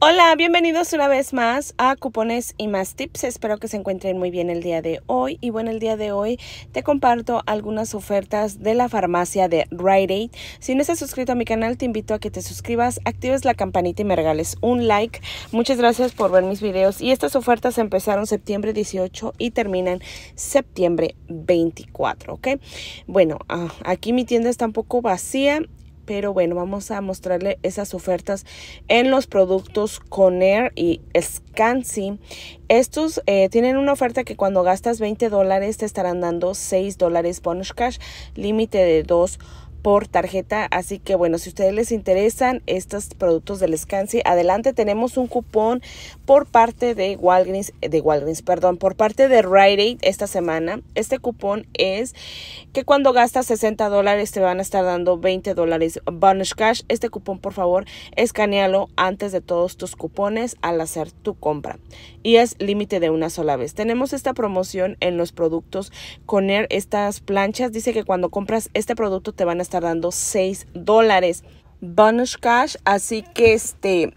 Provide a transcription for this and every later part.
Hola, bienvenidos una vez más a Cupones y más tips. Espero que se encuentren muy bien el día de hoy. Y bueno, el día de hoy te comparto algunas ofertas de la farmacia de Rite Aid. Si no estás suscrito a mi canal, te invito a que te suscribas, actives la campanita y me regales un like. Muchas gracias por ver mis videos. Y estas ofertas empezaron septiembre 18 y terminan septiembre 24, ¿ok? Bueno, ah, aquí mi tienda está un poco vacía pero bueno, vamos a mostrarle esas ofertas en los productos Conair y Scansi. Estos eh, tienen una oferta que cuando gastas 20 dólares te estarán dando 6 dólares bonus cash, límite de 2 por tarjeta. Así que bueno, si ustedes les interesan estos productos del Scansi, adelante tenemos un cupón por parte de Walgreens, de Walgreens, perdón, por parte de Rite Aid esta semana. Este cupón es que cuando gastas 60 dólares te van a estar dando 20 dólares bonus cash. Este cupón, por favor, escanealo antes de todos tus cupones al hacer tu compra. Y es límite de una sola vez. Tenemos esta promoción en los productos con estas planchas. Dice que cuando compras este producto te van a estar estar dando 6 dólares bonus cash. Así que este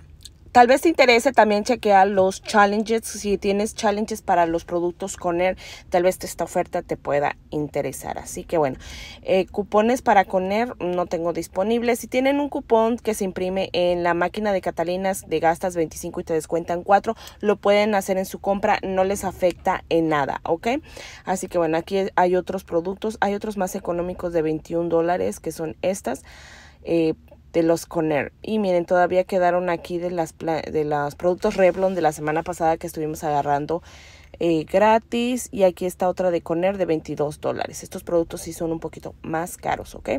Tal vez te interese también chequear los challenges. Si tienes challenges para los productos él tal vez esta oferta te pueda interesar. Así que bueno, eh, cupones para Conair no tengo disponibles. Si tienen un cupón que se imprime en la máquina de Catalinas de gastas 25 y te descuentan 4, lo pueden hacer en su compra. No les afecta en nada, ¿ok? Así que bueno, aquí hay otros productos. Hay otros más económicos de 21 dólares que son estas. Eh, de los Conner. Y miren, todavía quedaron aquí de, las de los productos Revlon de la semana pasada que estuvimos agarrando eh, gratis. Y aquí está otra de Conner de 22 dólares. Estos productos sí son un poquito más caros, ¿ok?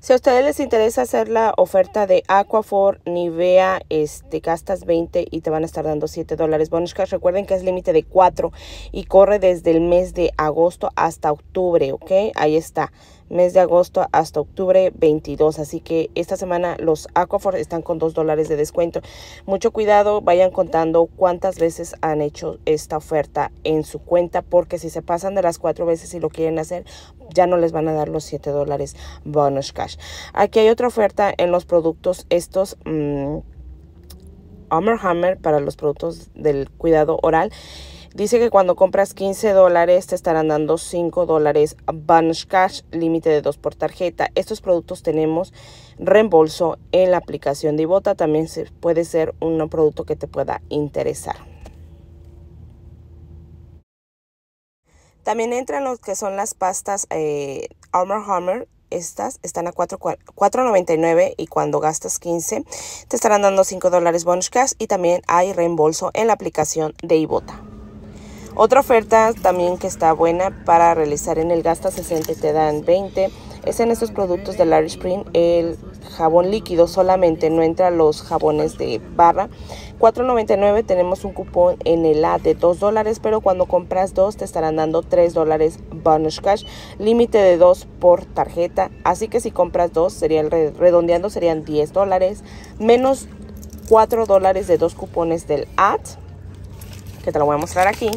Si a ustedes les interesa hacer la oferta de Aquafor Nivea, este, gastas 20 y te van a estar dando 7 dólares. Bonus recuerden que es límite de 4 y corre desde el mes de agosto hasta octubre, ¿ok? Ahí está mes de agosto hasta octubre 22. Así que esta semana los Aquaforce están con 2 dólares de descuento. Mucho cuidado, vayan contando cuántas veces han hecho esta oferta en su cuenta, porque si se pasan de las cuatro veces y lo quieren hacer, ya no les van a dar los 7 dólares bonus cash. Aquí hay otra oferta en los productos estos. hammer Hammer para los productos del cuidado oral Dice que cuando compras 15 dólares te estarán dando 5 dólares Bunch Cash, límite de 2 por tarjeta. Estos productos tenemos reembolso en la aplicación de Ibota. También puede ser un producto que te pueda interesar. También entran los que son las pastas eh, Armor Hammer estas están a 4.99 y cuando gastas 15 te estarán dando 5 dólares bonus cash y también hay reembolso en la aplicación de Ibota. Otra oferta también que está buena para realizar en el Gasta 60 te dan 20 es en estos productos de Larry Spring el jabón líquido solamente, no entra los jabones de barra. 4.99 tenemos un cupón en el A de 2 dólares, pero cuando compras dos te estarán dando 3 dólares bonus cash, límite de 2 por tarjeta. Así que si compras 2 sería redondeando serían 10 dólares, menos 4 dólares de dos cupones del ad que te lo voy a mostrar aquí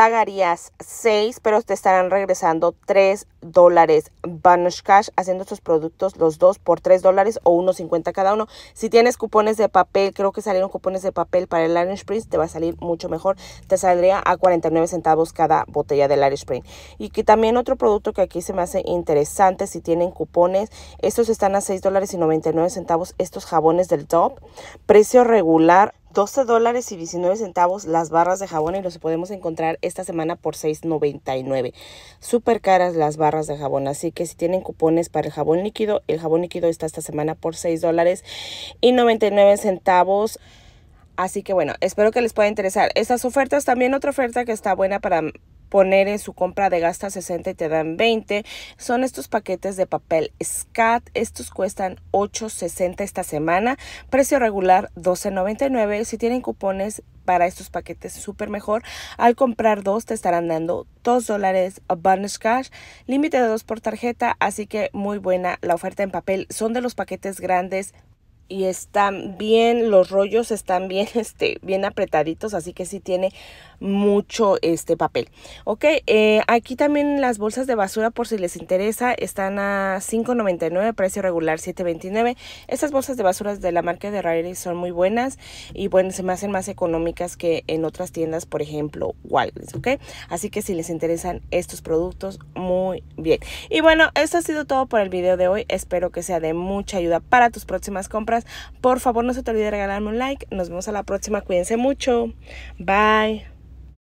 pagarías 6, pero te estarán regresando 3 dólares. Banush Cash haciendo estos productos los dos por 3 dólares o 1.50 cada uno. Si tienes cupones de papel, creo que salieron cupones de papel para el Irish Spring, te va a salir mucho mejor. Te saldría a 49 centavos cada botella del Irish Spring. Y que también otro producto que aquí se me hace interesante, si tienen cupones, estos están a 6 dólares y 99 centavos, estos jabones del Top. Precio regular 12 dólares y 19 centavos las barras de jabón y los podemos encontrar esta semana por 6.99. Súper caras las barras de jabón, así que si tienen cupones para el jabón líquido, el jabón líquido está esta semana por 6 dólares y 99 centavos. Así que bueno, espero que les pueda interesar estas ofertas. También otra oferta que está buena para poner en su compra de gasta 60 y te dan 20. Son estos paquetes de papel SCAT. Estos cuestan 8.60 esta semana. Precio regular 12.99. Si tienen cupones para estos paquetes súper mejor. Al comprar dos te estarán dando 2 dólares bonus cash, límite de $2 por tarjeta, así que muy buena la oferta en papel. Son de los paquetes grandes, y están bien los rollos están bien este bien apretaditos así que sí tiene mucho este papel ok eh, aquí también las bolsas de basura por si les interesa están a 5.99 precio regular 7.29 estas bolsas de basura de la marca de Rarity son muy buenas y bueno se me hacen más económicas que en otras tiendas por ejemplo Walgreens ok así que si les interesan estos productos muy bien y bueno esto ha sido todo por el video de hoy espero que sea de mucha ayuda para tus próximas compras por favor, no se te olvide regalarme un like. Nos vemos a la próxima. Cuídense mucho. Bye.